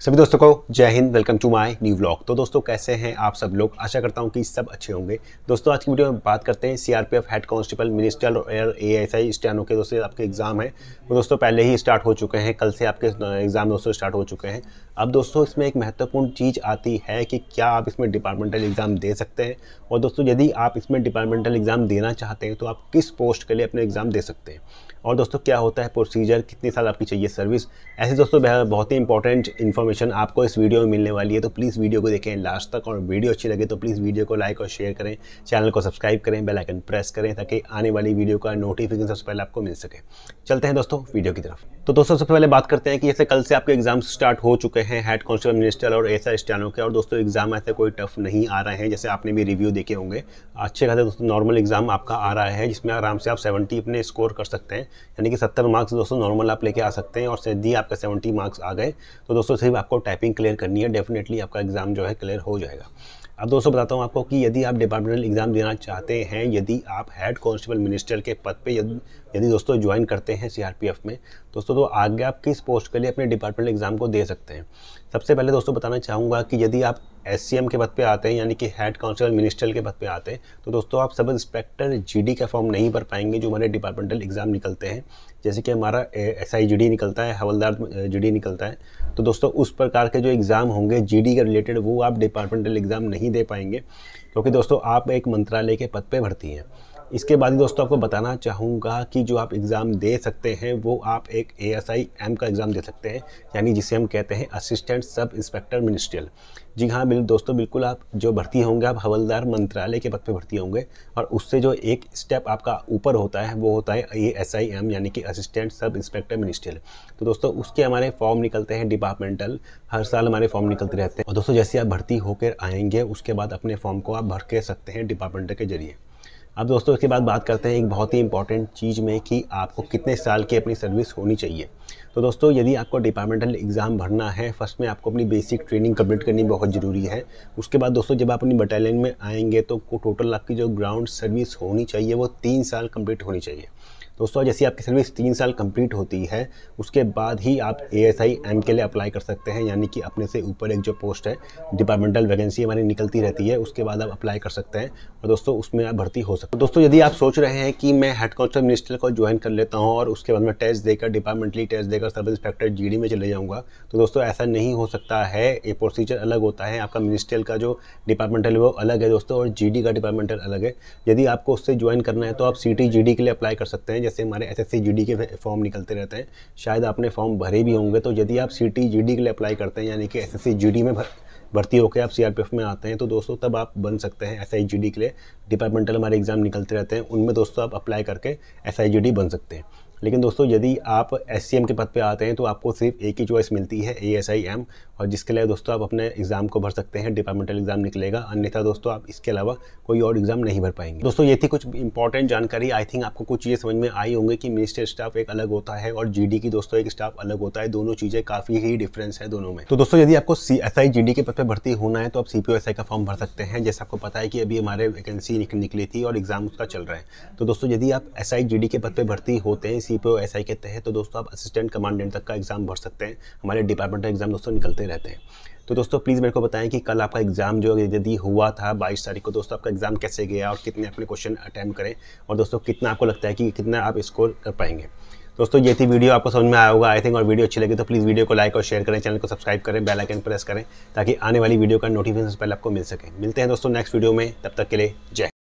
सभी दोस्तों को जय हिंद welcome to my new vlog तो दोस्तों कैसे हैं आप सब लोग आशा करता हूं कि सब अच्छे होंगे दोस्तों आज की वीडियो में बात करते हैं सीआरपीएफ हेड कांस्टेबल और एयर आई स्टैनो के दोस्तों आपके एग्ज़ाम हैं वो तो दोस्तों पहले ही स्टार्ट हो चुके हैं कल से आपके एग्ज़ाम दोस्तों स्टार्ट हो चुके हैं अब दोस्तों इसमें एक महत्वपूर्ण चीज़ आती है कि क्या आप इसमें डिपार्टमेंटल एग्ज़ाम दे सकते हैं और दोस्तों यदि आप इसमें डिपार्टमेंटल एग्ज़ाम देना चाहते हैं तो आप किस पोस्ट के लिए अपने एग्ज़ाम दे सकते हैं और दोस्तों क्या होता है प्रोसीजर कितने साल आपकी चाहिए सर्विस ऐसे दोस्तों बहुत ही इंपॉर्टेंट इन्फॉर्मेशन इन्फॉर्मेशन आपको इस वीडियो में मिलने वाली है तो प्लीज़ वीडियो को देखें लास्ट तक और वीडियो अच्छी लगे तो प्लीज़ वीडियो को लाइक और शेयर करें चैनल को सब्सक्राइब करें बेलाइकन प्रेस करें ताकि आने वाली वीडियो का नोटिफिकेशन सबसे पहले आपको मिल सके चलते हैं दोस्तों वीडियो की तरफ तो दोस्तों सबसे पहले बात करते हैं कि जैसे कल से आपके एग्जाम स्टार्ट हो चुके हैं हेड कॉन्स्टेबल मिनिस्टर और एस स्टैनो के और दोस्तों एग्जाम ऐसे कोई टफ नहीं आ रहे हैं जैसे आपने भी रिव्यू देखे होंगे अच्छे खासे दोस्तों नॉर्मल एग्जाम आपका आ रहा है जिसमें आराम से आप सेवेंटी अपने स्कोर कर सकते हैं यानी कि सत्तर मार्क्स दोस्तों नॉर्मल आप लेके आ सकते हैं और यदि आपके सेवेंटी मार्क्स आ गए तो दोस्तों सिर्फ आपको टाइपिंग क्लियर करनी है डेफिनेटली आपका एग्जाम जो है क्लियर हो जाएगा अब दोस्तों बताता हूँ आपको कि यदि आप डिपार्टमेंटल एग्ज़ाम देना चाहते हैं यदि आप हेड कॉन्स्टेबल मिनिस्टर के पद पर यदि दोस्तों ज्वाइन करते हैं सी में दोस्तों तो तो आगे आप किस पोस्ट के लिए अपने डिपार्टमेंट एग्ज़ाम को दे सकते हैं सबसे पहले दोस्तों बताना चाहूँगा कि यदि आप एस के पद पे आते हैं यानी कि हेड काउंसिलर मिनिस्टर के पद पे आते हैं तो दोस्तों आप सब इंस्पेक्टर जी का फॉर्म नहीं भर पाएंगे जो हमारे डिपार्टमेंटल एग्ज़ाम निकलते हैं जैसे कि हमारा एस आई निकलता है हवलदार जी निकलता है तो दोस्तों उस प्रकार के जो एग्ज़ाम होंगे जी के रिलेटेड वो आप डिपार्टमेंटल एग्ज़ाम नहीं दे पाएंगे क्योंकि दोस्तों आप एक मंत्रालय के पद पर भर्ती हैं इसके बाद ही दोस्तों आपको बताना चाहूँगा कि जो आप एग्ज़ाम दे सकते हैं वो आप एक ए एस आई एम का एग्ज़ाम दे सकते हैं यानी जिसे हम कहते हैं असिस्टेंट सब इंस्पेक्टर मिनिस्ट्रियल जी हाँ बिल्कुल दोस्तों बिल्कुल आप जो भर्ती होंगे आप हवलदार मंत्रालय के पद पर भर्ती होंगे और उससे जो एक स्टेप आपका ऊपर होता है वो होता है ए एस आई एम यानी कि असिस्टेंट सब इंस्पेक्टर मिनिस्ट्रियल तो दोस्तों उसके हमारे फॉर्म निकलते हैं डिपार्टमेंटल हर साल हमारे फॉर्म निकलते रहते हैं और दोस्तों जैसे आप भर्ती होकर आएंगे उसके बाद अपने फॉर्म को आप भर के सकते हैं डिपार्टमेंटल के जरिए अब दोस्तों इसके बाद बात करते हैं एक बहुत ही इंपॉर्टेंट चीज़ में कि आपको कितने साल की अपनी सर्विस होनी चाहिए तो दोस्तों यदि आपको डिपार्टमेंटल एग्ज़ाम भरना है फर्स्ट में आपको अपनी बेसिक ट्रेनिंग कम्प्लीट करनी बहुत ज़रूरी है उसके बाद दोस्तों जब आप अपनी बटालियन में आएंगे तो टोटल आपकी जो ग्राउंड सर्विस होनी चाहिए वो तीन साल कम्प्लीट होनी चाहिए दोस्तों जैसे आपकी सर्विस तीन साल कंप्लीट होती है उसके बाद ही आप ए एस आई एम के लिए अप्लाई कर सकते हैं यानी कि अपने से ऊपर एक जो पोस्ट है डिपार्टमेंटल वैकेंसी हमारी निकलती रहती है उसके बाद आप अप्लाई कर सकते हैं और दोस्तों उसमें आप भर्ती हो सकते हैं दोस्तों यदि आप सोच रहे हैं कि मैं हेड कांस्टेबल मिनिस्टर को ज्वाइन कर लेता हूँ और उसके बाद में टेस्ट देकर डिपार्टमेंटली टेस्ट देकर सब इंस्पेक्टर जी में चले जाऊँगा तो दोस्तों ऐसा नहीं हो सकता है ये प्रोसीजर अलग होता है आपका मिनिस्ट्रियल का जो डिपार्टमेंटल है वो अलग है दोस्तों और जी का डिपार्टमेंटल अलग है यदि आपको उससे ज्वाइन करना है तो आप सी टी के लिए अप्लाई कर सकते हैं जैसे हमारे एसएससी जीडी के फॉर्म निकलते रहते हैं शायद आपने फॉर्म भरे भी होंगे तो यदि आप सी टी के लिए अप्लाई करते हैं यानी कि एसएससी जीडी में भर, भर्ती होकर आप सीआरपीएफ में आते हैं तो दोस्तों तब आप बन सकते हैं एसआईजीडी के लिए डिपार्टमेंटल हमारे एग्ज़ाम निकलते रहते हैं उनमें दोस्तों आप अप्लाई करके एसआईजीडी बन सकते हैं लेकिन दोस्तों यदि आप एस के पद पे आते हैं तो आपको सिर्फ एक ही चॉइस मिलती है ए एस आई एम और जिसके लिए दोस्तों आप अपने एग्ज़ाम को भर सकते हैं डिपार्टमेंटल एग्ज़ाम निकलेगा अन्यथा दोस्तों आप इसके अलावा कोई और एग्ज़ाम नहीं भर पाएंगे दोस्तों ये थी कुछ इंपॉर्टेंट जानकारी आई थिंक आपको कुछ ये समझ में आई होंगे कि मिनिस्टर स्टाफ एक अलग होता है और जी की दोस्तों एक स्टाफ अलग होता है दोनों चीज़ें काफ़ी ही डिफरेंस है दोनों में तो दोस्तों यदि आपको सी एस आई जी के पद पर भर्ती होना है तो आप सी पी का फॉर्म भर सकते हैं जैसे आपको पता है कि अभी हमारे वैकेंसी निकली थी और एग्ज़ाम उसका चल रहा है तो दोस्तों यदि आप एस आई जी डी के पद पर भर्ती होते हैं C P O S I के तहत तो दोस्तों आप असिस्टेंट कमांडेंट तक का एग्ज़ाम भर सकते हैं हमारे डिपार्टमेंट का एग्ज़ाम दोस्तों निकलते रहते हैं तो दोस्तों प्लीज़ मेरे को बताएं कि कल आपका एग्ज़ाम जो यदि हुआ था बाईस तारीख को दोस्तों आपका एग्ज़ाम कैसे गया और कितने अपने क्वेश्चन अटैम्प करें और दोस्तों कितना आपको लगता है कि कितना आप स्कोर कर पाएंगे दोस्तों ये थी वीडियो आपको समझ में आया होगा आई थिंक और वीडियो अच्छी लगी तो प्लीज़ वीडियो को लाइक और शेयर करें चैनल को सब्सक्राइब करें बेल आइकन प्रेस करें ताकि आने वाली वीडियो का नोटिफिकेशन पहले आपको मिल सके मिलते हैं दोस्तों नेक्स्ट वीडियो में तब तक के लिए जय